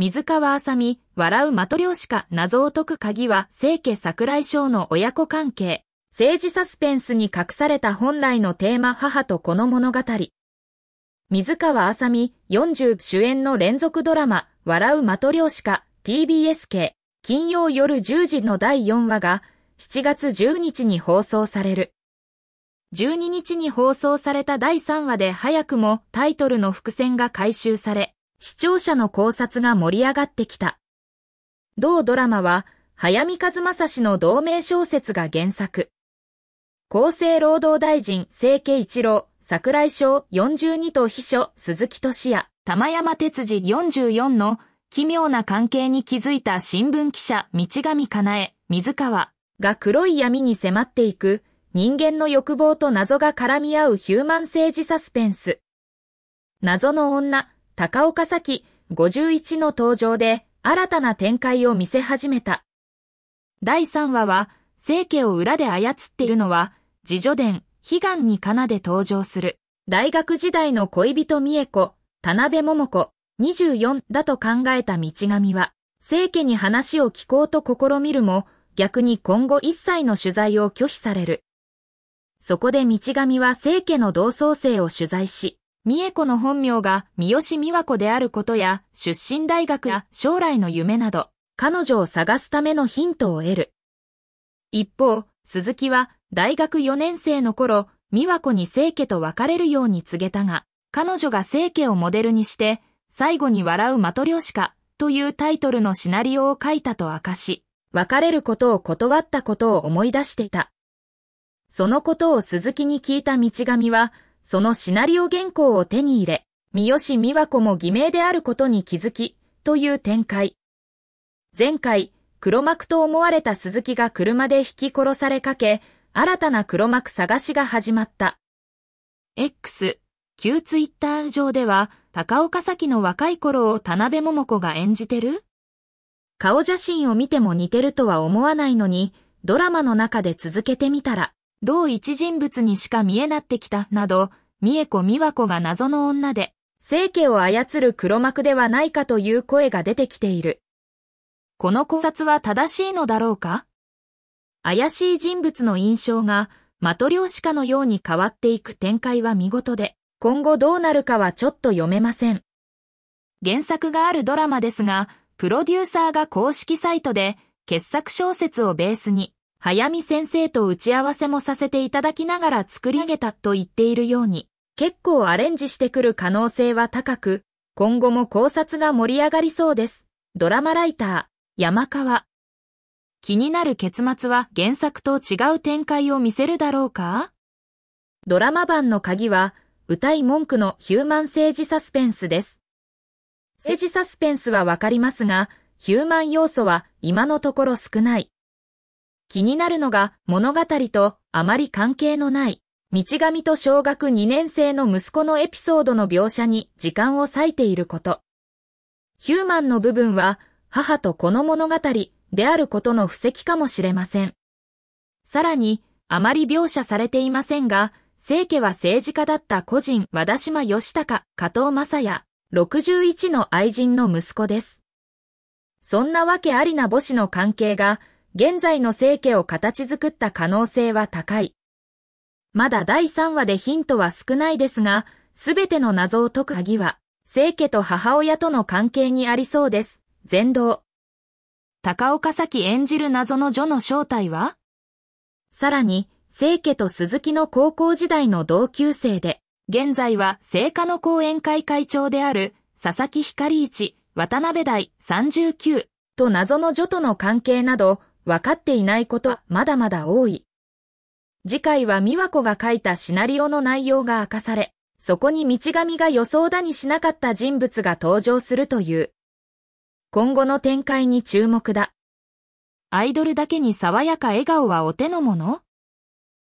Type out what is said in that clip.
水川あさみ、笑うマトリョーシカ、謎を解く鍵は、清家桜井翔の親子関係。政治サスペンスに隠された本来のテーマ、母と子の物語。水川あさみ、40主演の連続ドラマ、笑うマトリョーシカ、TBS 系、金曜夜10時の第4話が、7月10日に放送される。12日に放送された第3話で早くもタイトルの伏線が回収され、視聴者の考察が盛り上がってきた。同ドラマは、早見和正氏の同名小説が原作。厚生労働大臣、清家一郎、桜井翔42と秘書、鈴木敏也、玉山哲司44の奇妙な関係に気づいた新聞記者、道上かなえ、水川が黒い闇に迫っていく、人間の欲望と謎が絡み合うヒューマン政治サスペンス。謎の女、高岡崎51の登場で新たな展開を見せ始めた。第3話は、聖家を裏で操っているのは、自助伝、悲願にかなで登場する、大学時代の恋人美恵子、田辺桃子、24だと考えた道上は、聖家に話を聞こうと試みるも、逆に今後一切の取材を拒否される。そこで道上は聖家の同窓生を取材し、三重子の本名が三好美和子であることや、出身大学や将来の夢など、彼女を探すためのヒントを得る。一方、鈴木は大学4年生の頃、美和子に清家と別れるように告げたが、彼女が清家をモデルにして、最後に笑うマトリョシカというタイトルのシナリオを書いたと明かし、別れることを断ったことを思い出していた。そのことを鈴木に聞いた道上は、そのシナリオ原稿を手に入れ、三好美和子も偽名であることに気づき、という展開。前回、黒幕と思われた鈴木が車で引き殺されかけ、新たな黒幕探しが始まった。X、旧ツイッター上では、高岡崎の若い頃を田辺桃子が演じてる顔写真を見ても似てるとは思わないのに、ドラマの中で続けてみたら、同一人物にしか見えなってきたなど、三重子美和子が謎の女で、生家を操る黒幕ではないかという声が出てきている。この考察は正しいのだろうか怪しい人物の印象が、マトリョーシカのように変わっていく展開は見事で、今後どうなるかはちょっと読めません。原作があるドラマですが、プロデューサーが公式サイトで、傑作小説をベースに、早見先生と打ち合わせもさせていただきながら作り上げたと言っているように、結構アレンジしてくる可能性は高く、今後も考察が盛り上がりそうです。ドラマライター、山川。気になる結末は原作と違う展開を見せるだろうかドラマ版の鍵は、歌い文句のヒューマン政治サスペンスです。政治サスペンスはわかりますが、ヒューマン要素は今のところ少ない。気になるのが物語とあまり関係のない、道上と小学2年生の息子のエピソードの描写に時間を割いていること。ヒューマンの部分は母とこの物語であることの布石かもしれません。さらに、あまり描写されていませんが、聖家は政治家だった個人和田島義孝、加藤正也、61の愛人の息子です。そんなわけありな母子の関係が現在の生家を形作った可能性は高い。まだ第3話でヒントは少ないですが、すべての謎を解く鍵は、生家と母親との関係にありそうです。全道。高岡咲演じる謎の女の正体はさらに、生家と鈴木の高校時代の同級生で、現在は聖火の講演会会長である佐々木光一、渡辺大39と謎の女との関係など、分かっていないことはまだまだ多い。次回は美和子が書いたシナリオの内容が明かされ、そこに道上が予想だにしなかった人物が登場するという。今後の展開に注目だ。アイドルだけに爽やか笑顔はお手のもの